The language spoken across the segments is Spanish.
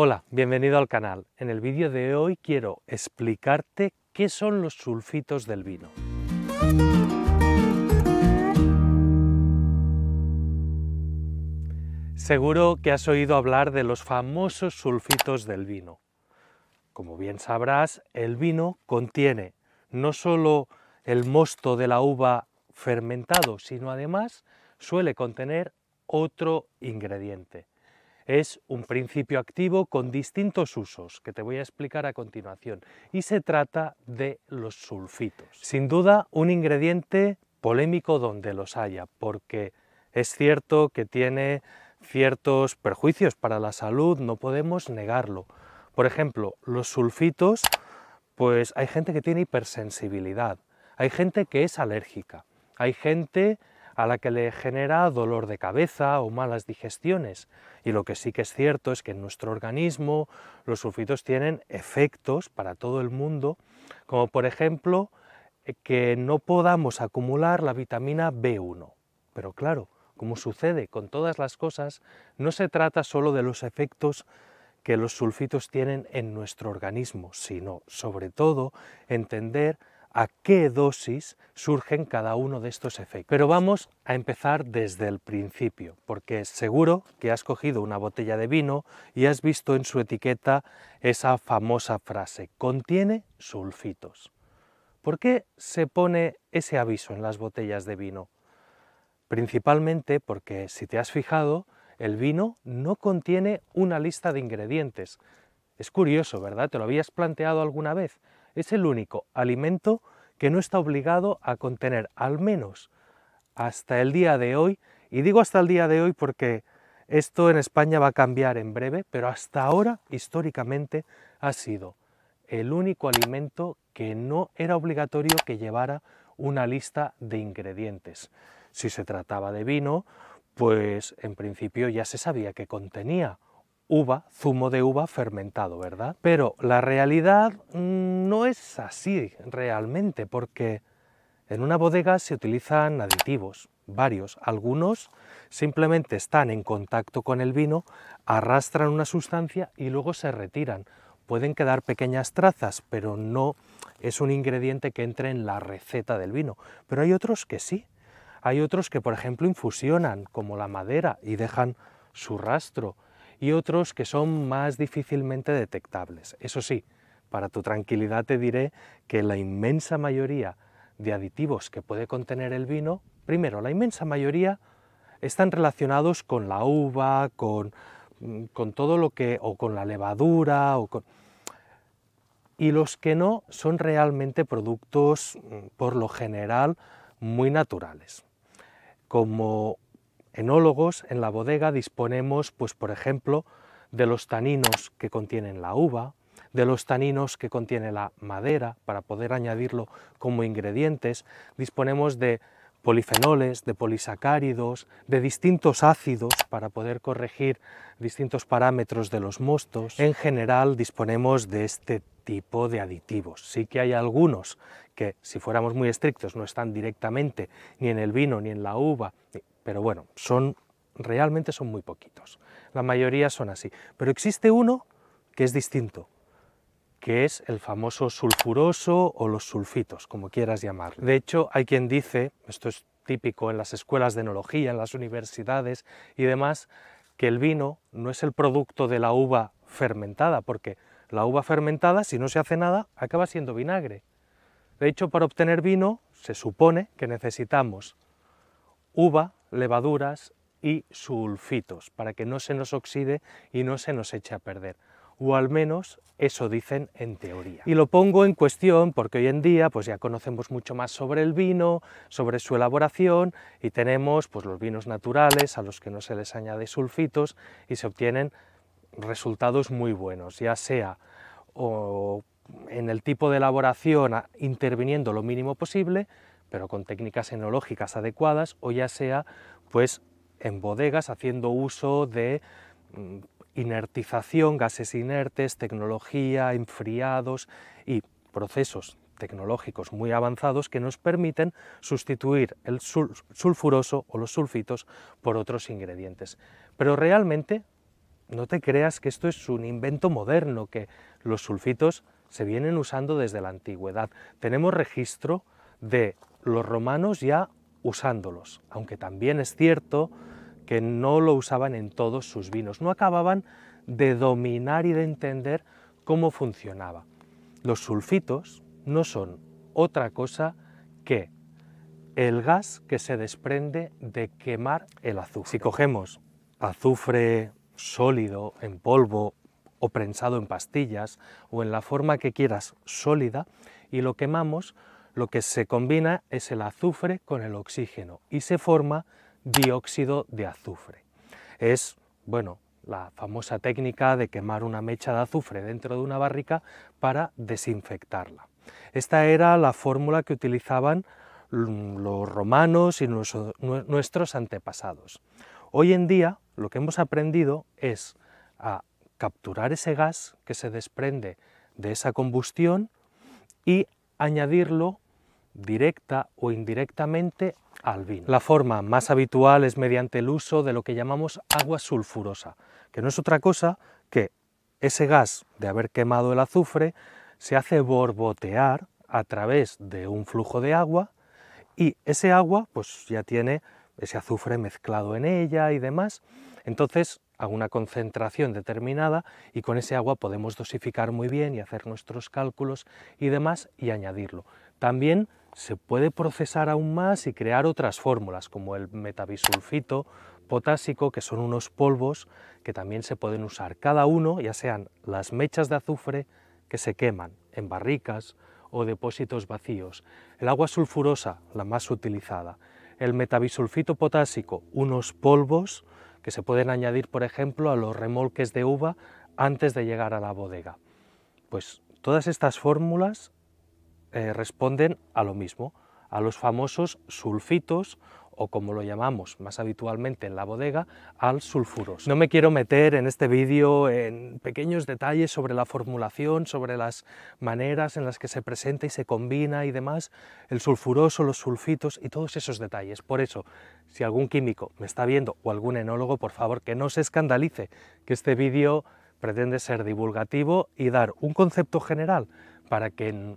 Hola, bienvenido al canal. En el vídeo de hoy quiero explicarte qué son los sulfitos del vino. Seguro que has oído hablar de los famosos sulfitos del vino. Como bien sabrás, el vino contiene no solo el mosto de la uva fermentado, sino además suele contener otro ingrediente, es un principio activo con distintos usos que te voy a explicar a continuación y se trata de los sulfitos. Sin duda un ingrediente polémico donde los haya porque es cierto que tiene ciertos perjuicios para la salud, no podemos negarlo. Por ejemplo, los sulfitos, pues hay gente que tiene hipersensibilidad, hay gente que es alérgica, hay gente a la que le genera dolor de cabeza o malas digestiones. Y lo que sí que es cierto es que en nuestro organismo los sulfitos tienen efectos para todo el mundo, como por ejemplo eh, que no podamos acumular la vitamina B1. Pero claro, como sucede con todas las cosas, no se trata solo de los efectos que los sulfitos tienen en nuestro organismo, sino sobre todo entender a qué dosis surgen cada uno de estos efectos. Pero vamos a empezar desde el principio, porque seguro que has cogido una botella de vino y has visto en su etiqueta esa famosa frase, contiene sulfitos. ¿Por qué se pone ese aviso en las botellas de vino? Principalmente porque, si te has fijado, el vino no contiene una lista de ingredientes. Es curioso, ¿verdad? ¿Te lo habías planteado alguna vez? es el único alimento que no está obligado a contener, al menos hasta el día de hoy, y digo hasta el día de hoy porque esto en España va a cambiar en breve, pero hasta ahora históricamente ha sido el único alimento que no era obligatorio que llevara una lista de ingredientes. Si se trataba de vino, pues en principio ya se sabía que contenía uva, zumo de uva fermentado, ¿verdad? Pero la realidad mm, no es así realmente, porque en una bodega se utilizan aditivos, varios. Algunos simplemente están en contacto con el vino, arrastran una sustancia y luego se retiran. Pueden quedar pequeñas trazas, pero no es un ingrediente que entre en la receta del vino. Pero hay otros que sí. Hay otros que, por ejemplo, infusionan, como la madera, y dejan su rastro y otros que son más difícilmente detectables. Eso sí, para tu tranquilidad te diré que la inmensa mayoría de aditivos que puede contener el vino, primero, la inmensa mayoría están relacionados con la uva, con, mm, todo lo que, o con la levadura, o con... y los que no son realmente productos, mm, por lo general, muy naturales, como enólogos en la bodega disponemos, pues por ejemplo, de los taninos que contienen la uva, de los taninos que contiene la madera para poder añadirlo como ingredientes, disponemos de polifenoles, de polisacáridos, de distintos ácidos para poder corregir distintos parámetros de los mostos. En general disponemos de este tipo de aditivos. Sí que hay algunos que, si fuéramos muy estrictos, no están directamente ni en el vino, ni en la uva, pero bueno, son realmente son muy poquitos. La mayoría son así. Pero existe uno que es distinto, que es el famoso sulfuroso o los sulfitos, como quieras llamarlo. De hecho, hay quien dice, esto es típico en las escuelas de enología, en las universidades y demás, que el vino no es el producto de la uva fermentada, porque la uva fermentada, si no se hace nada, acaba siendo vinagre. De hecho, para obtener vino se supone que necesitamos uva levaduras y sulfitos, para que no se nos oxide y no se nos eche a perder. O al menos eso dicen en teoría. Y lo pongo en cuestión porque hoy en día pues ya conocemos mucho más sobre el vino, sobre su elaboración y tenemos pues los vinos naturales a los que no se les añade sulfitos y se obtienen resultados muy buenos, ya sea o en el tipo de elaboración interviniendo lo mínimo posible pero con técnicas enológicas adecuadas o ya sea pues en bodegas haciendo uso de mm, inertización, gases inertes, tecnología, enfriados y procesos tecnológicos muy avanzados que nos permiten sustituir el sulfuroso o los sulfitos por otros ingredientes. Pero realmente no te creas que esto es un invento moderno, que los sulfitos se vienen usando desde la antigüedad. Tenemos registro de los romanos ya usándolos, aunque también es cierto que no lo usaban en todos sus vinos, no acababan de dominar y de entender cómo funcionaba. Los sulfitos no son otra cosa que el gas que se desprende de quemar el azufre. Si cogemos azufre sólido, en polvo o prensado en pastillas o en la forma que quieras sólida y lo quemamos, lo que se combina es el azufre con el oxígeno y se forma dióxido de azufre. Es, bueno, la famosa técnica de quemar una mecha de azufre dentro de una barrica para desinfectarla. Esta era la fórmula que utilizaban los romanos y nuestros antepasados. Hoy en día lo que hemos aprendido es a capturar ese gas que se desprende de esa combustión y añadirlo directa o indirectamente al vino. La forma más habitual es mediante el uso de lo que llamamos agua sulfurosa, que no es otra cosa que ese gas de haber quemado el azufre se hace borbotear a través de un flujo de agua y ese agua pues ya tiene ese azufre mezclado en ella y demás. Entonces a una concentración determinada y con ese agua podemos dosificar muy bien y hacer nuestros cálculos y demás y añadirlo. También se puede procesar aún más y crear otras fórmulas, como el metabisulfito potásico, que son unos polvos que también se pueden usar cada uno, ya sean las mechas de azufre que se queman en barricas o depósitos vacíos, el agua sulfurosa, la más utilizada, el metabisulfito potásico, unos polvos que se pueden añadir, por ejemplo, a los remolques de uva antes de llegar a la bodega. Pues todas estas fórmulas eh, responden a lo mismo, a los famosos sulfitos o como lo llamamos más habitualmente en la bodega, al sulfuros. No me quiero meter en este vídeo en pequeños detalles sobre la formulación, sobre las maneras en las que se presenta y se combina y demás, el sulfuroso, los sulfitos y todos esos detalles. Por eso, si algún químico me está viendo o algún enólogo, por favor, que no se escandalice, que este vídeo pretende ser divulgativo y dar un concepto general para que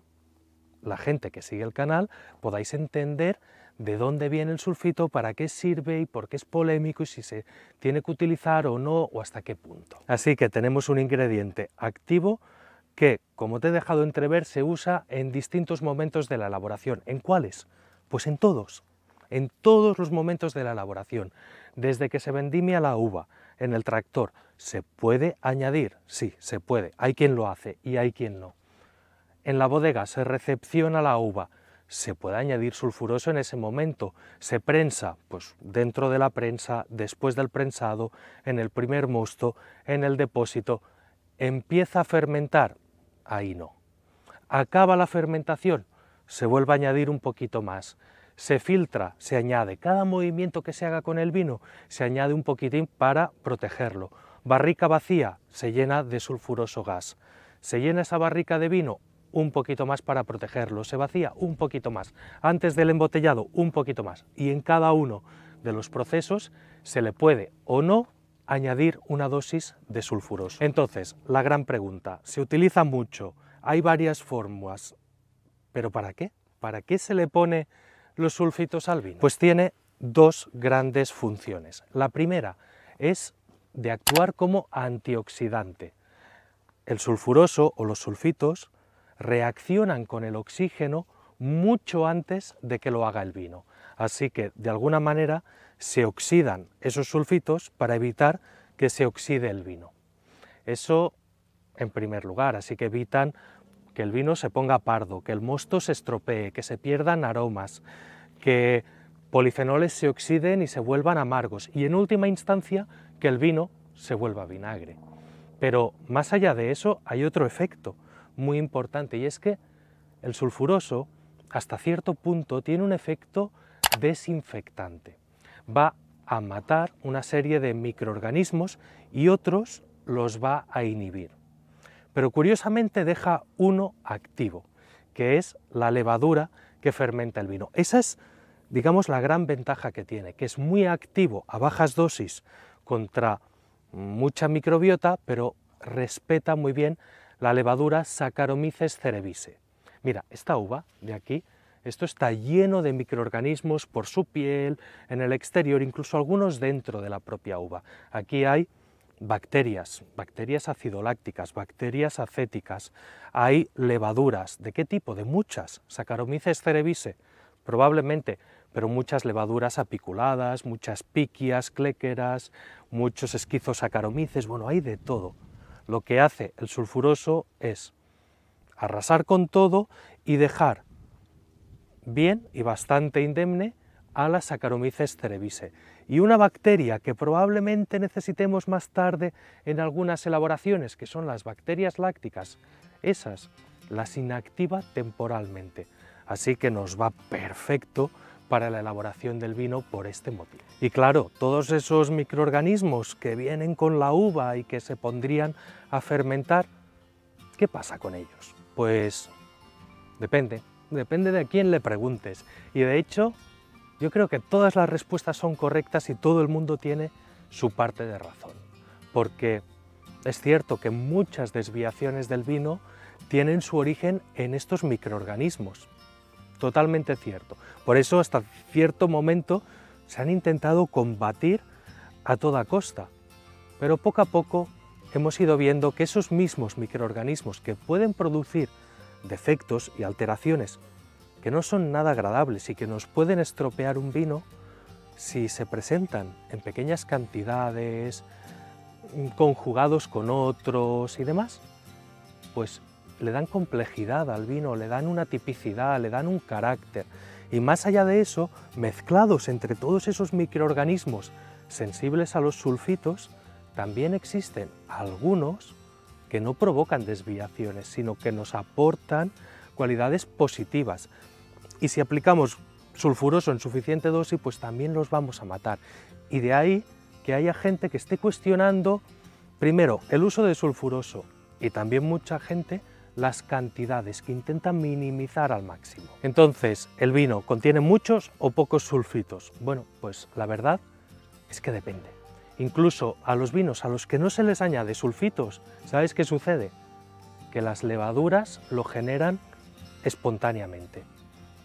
la gente que sigue el canal podáis entender de dónde viene el sulfito, para qué sirve y por qué es polémico y si se tiene que utilizar o no o hasta qué punto. Así que tenemos un ingrediente activo que, como te he dejado entrever, se usa en distintos momentos de la elaboración. ¿En cuáles? Pues en todos, en todos los momentos de la elaboración, desde que se vendimia la uva, en el tractor. ¿Se puede añadir? Sí, se puede. Hay quien lo hace y hay quien no en la bodega se recepciona la uva, se puede añadir sulfuroso en ese momento, se prensa, pues dentro de la prensa, después del prensado, en el primer mosto, en el depósito, empieza a fermentar, ahí no. Acaba la fermentación, se vuelve a añadir un poquito más, se filtra, se añade, cada movimiento que se haga con el vino se añade un poquitín para protegerlo. Barrica vacía se llena de sulfuroso gas. Se llena esa barrica de vino un poquito más para protegerlo, se vacía un poquito más, antes del embotellado un poquito más, y en cada uno de los procesos se le puede o no añadir una dosis de sulfuroso... Entonces, la gran pregunta, se utiliza mucho, hay varias fórmulas, pero ¿para qué? ¿Para qué se le pone los sulfitos al vino? Pues tiene dos grandes funciones. La primera es de actuar como antioxidante. El sulfuroso o los sulfitos reaccionan con el oxígeno mucho antes de que lo haga el vino. Así que, de alguna manera, se oxidan esos sulfitos para evitar que se oxide el vino. Eso en primer lugar, así que evitan que el vino se ponga pardo, que el mosto se estropee, que se pierdan aromas, que polifenoles se oxiden y se vuelvan amargos y en última instancia que el vino se vuelva vinagre. Pero más allá de eso hay otro efecto muy importante y es que el sulfuroso hasta cierto punto tiene un efecto desinfectante. Va a matar una serie de microorganismos y otros los va a inhibir. Pero curiosamente deja uno activo, que es la levadura que fermenta el vino. Esa es, digamos, la gran ventaja que tiene, que es muy activo a bajas dosis contra mucha microbiota, pero respeta muy bien la levadura Saccharomyces cerevisiae. Mira, esta uva de aquí, esto está lleno de microorganismos por su piel, en el exterior, incluso algunos dentro de la propia uva. Aquí hay bacterias, bacterias acidolácticas, bacterias acéticas, hay levaduras, ¿de qué tipo? De muchas, Saccharomyces cerevisiae, probablemente, pero muchas levaduras apiculadas, muchas piquias, cléqueras, muchos esquizosaccharomyces, bueno, hay de todo. Lo que hace el sulfuroso es arrasar con todo y dejar bien y bastante indemne a la Saccharomyces cerevisiae. Y una bacteria que probablemente necesitemos más tarde en algunas elaboraciones, que son las bacterias lácticas, esas las inactiva temporalmente. Así que nos va perfecto para la elaboración del vino por este motivo. Y claro, todos esos microorganismos que vienen con la uva y que se pondrían a fermentar, ¿qué pasa con ellos? Pues depende, depende de a quién le preguntes. Y de hecho, yo creo que todas las respuestas son correctas y todo el mundo tiene su parte de razón. Porque es cierto que muchas desviaciones del vino tienen su origen en estos microorganismos totalmente cierto. Por eso hasta cierto momento se han intentado combatir a toda costa, pero poco a poco hemos ido viendo que esos mismos microorganismos que pueden producir defectos y alteraciones que no son nada agradables y que nos pueden estropear un vino, si se presentan en pequeñas cantidades, conjugados con otros y demás, pues le dan complejidad al vino, le dan una tipicidad, le dan un carácter. Y más allá de eso, mezclados entre todos esos microorganismos sensibles a los sulfitos, también existen algunos que no provocan desviaciones, sino que nos aportan cualidades positivas. Y si aplicamos sulfuroso en suficiente dosis, pues también los vamos a matar. Y de ahí que haya gente que esté cuestionando, primero, el uso de sulfuroso y también mucha gente las cantidades, que intenta minimizar al máximo. Entonces, ¿el vino contiene muchos o pocos sulfitos? Bueno, pues la verdad es que depende. Incluso a los vinos a los que no se les añade sulfitos, ¿sabéis qué sucede? Que las levaduras lo generan espontáneamente.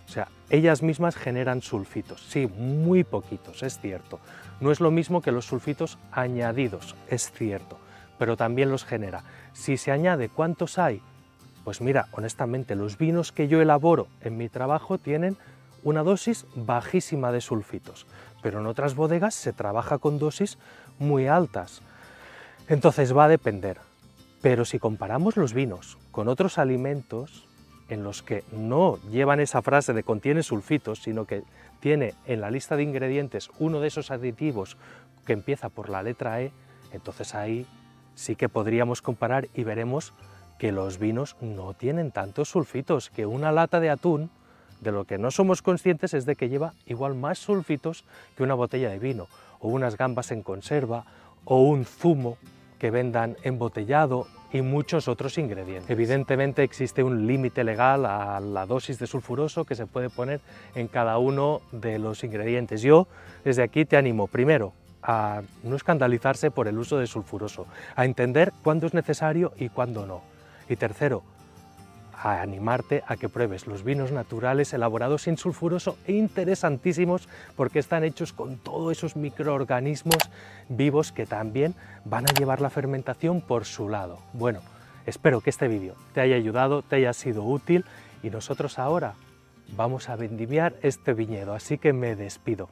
O sea, ellas mismas generan sulfitos, sí, muy poquitos, es cierto. No es lo mismo que los sulfitos añadidos, es cierto, pero también los genera. Si se añade cuántos hay pues mira, honestamente, los vinos que yo elaboro en mi trabajo tienen una dosis bajísima de sulfitos, pero en otras bodegas se trabaja con dosis muy altas. Entonces va a depender. Pero si comparamos los vinos con otros alimentos en los que no llevan esa frase de contiene sulfitos, sino que tiene en la lista de ingredientes uno de esos aditivos que empieza por la letra E, entonces ahí sí que podríamos comparar y veremos que los vinos no tienen tantos sulfitos, que una lata de atún, de lo que no somos conscientes es de que lleva igual más sulfitos que una botella de vino, o unas gambas en conserva, o un zumo que vendan embotellado y muchos otros ingredientes. Evidentemente existe un límite legal a la dosis de sulfuroso que se puede poner en cada uno de los ingredientes. Yo desde aquí te animo primero a no escandalizarse por el uso de sulfuroso, a entender cuándo es necesario y cuándo no y tercero, a animarte a que pruebes los vinos naturales elaborados sin sulfuroso e interesantísimos porque están hechos con todos esos microorganismos vivos que también van a llevar la fermentación por su lado. Bueno, espero que este vídeo te haya ayudado, te haya sido útil y nosotros ahora vamos a vendimiar este viñedo, así que me despido.